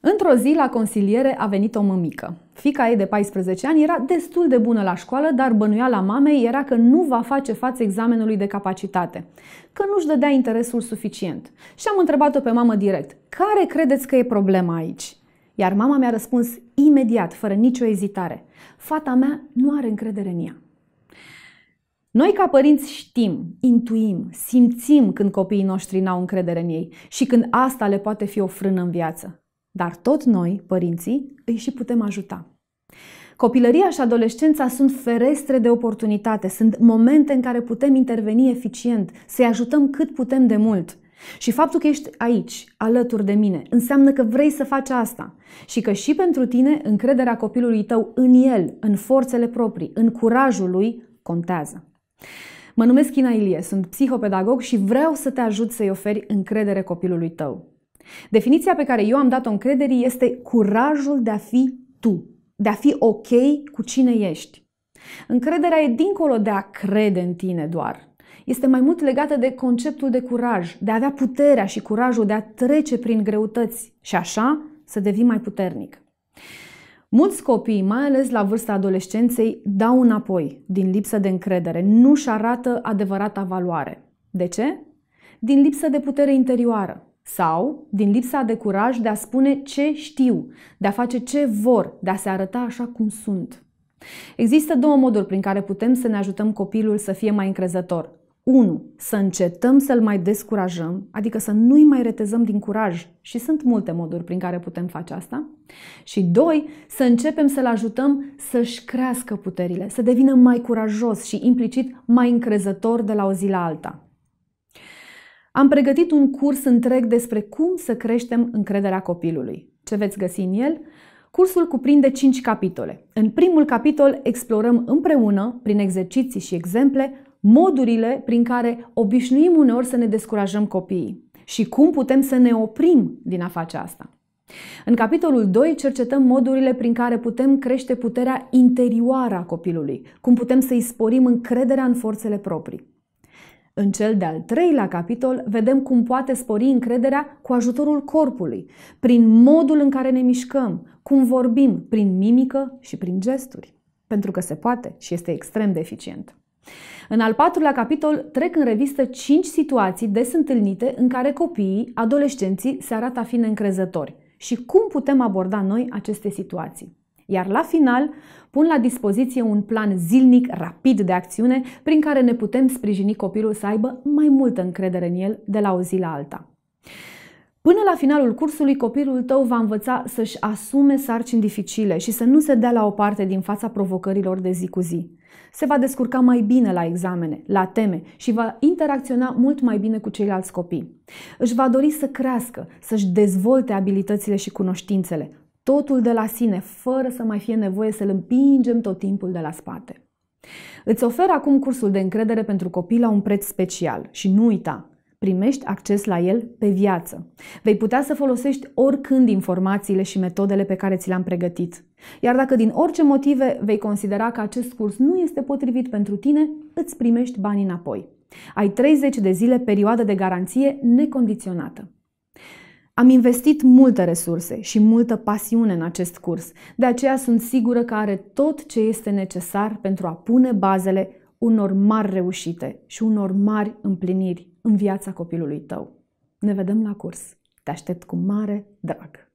Într-o zi, la consiliere, a venit o mămică. Fica ei de 14 ani era destul de bună la școală, dar la mamei era că nu va face față examenului de capacitate, că nu-și dădea interesul suficient. Și am întrebat-o pe mamă direct, care credeți că e problema aici? Iar mama mi-a răspuns imediat, fără nicio ezitare. Fata mea nu are încredere în ea. Noi ca părinți știm, intuim, simțim când copiii noștri n-au încredere în ei și când asta le poate fi o frână în viață. Dar tot noi, părinții, îi și putem ajuta. Copilăria și adolescența sunt ferestre de oportunitate, sunt momente în care putem interveni eficient, să-i ajutăm cât putem de mult. Și faptul că ești aici, alături de mine, înseamnă că vrei să faci asta și că și pentru tine încrederea copilului tău în el, în forțele proprii, în curajul lui, contează. Mă numesc Ina Ilie, sunt psihopedagog și vreau să te ajut să-i oferi încredere copilului tău. Definiția pe care eu am dat-o încrederii este curajul de a fi tu, de a fi ok cu cine ești. Încrederea e dincolo de a crede în tine doar. Este mai mult legată de conceptul de curaj, de a avea puterea și curajul de a trece prin greutăți și așa să devii mai puternic. Mulți copii, mai ales la vârsta adolescenței, dau înapoi din lipsă de încredere, nu-și arată adevărata valoare. De ce? Din lipsă de putere interioară. Sau din lipsa de curaj de a spune ce știu, de a face ce vor, de a se arăta așa cum sunt. Există două moduri prin care putem să ne ajutăm copilul să fie mai încrezător. 1. Să încetăm să-l mai descurajăm, adică să nu-i mai retezăm din curaj și sunt multe moduri prin care putem face asta. Și 2. Să începem să-l ajutăm să-și crească puterile, să devină mai curajos și implicit mai încrezător de la o zi la alta. Am pregătit un curs întreg despre cum să creștem încrederea copilului. Ce veți găsi în el? Cursul cuprinde 5 capitole. În primul capitol explorăm împreună, prin exerciții și exemple, modurile prin care obișnuim uneori să ne descurajăm copiii și cum putem să ne oprim din a face asta. În capitolul 2 cercetăm modurile prin care putem crește puterea interioară a copilului, cum putem să-i sporim încrederea în forțele proprii. În cel de-al treilea capitol vedem cum poate spori încrederea cu ajutorul corpului, prin modul în care ne mișcăm, cum vorbim, prin mimică și prin gesturi. Pentru că se poate și este extrem de eficient. În al patrulea capitol trec în revistă 5 situații des întâlnite în care copiii, adolescenții se arată a fi neîncrezători și cum putem aborda noi aceste situații. Iar la final, pun la dispoziție un plan zilnic rapid de acțiune prin care ne putem sprijini copilul să aibă mai multă încredere în el de la o zi la alta. Până la finalul cursului, copilul tău va învăța să-și asume sarcini dificile și să nu se dea la o parte din fața provocărilor de zi cu zi. Se va descurca mai bine la examene, la teme și va interacționa mult mai bine cu ceilalți copii. Își va dori să crească, să-și dezvolte abilitățile și cunoștințele, totul de la sine, fără să mai fie nevoie să-l împingem tot timpul de la spate. Îți ofer acum cursul de încredere pentru copii la un preț special și nu uita, primești acces la el pe viață. Vei putea să folosești oricând informațiile și metodele pe care ți le-am pregătit. Iar dacă din orice motive vei considera că acest curs nu este potrivit pentru tine, îți primești banii înapoi. Ai 30 de zile perioadă de garanție necondiționată. Am investit multe resurse și multă pasiune în acest curs, de aceea sunt sigură că are tot ce este necesar pentru a pune bazele unor mari reușite și unor mari împliniri în viața copilului tău. Ne vedem la curs! Te aștept cu mare drag!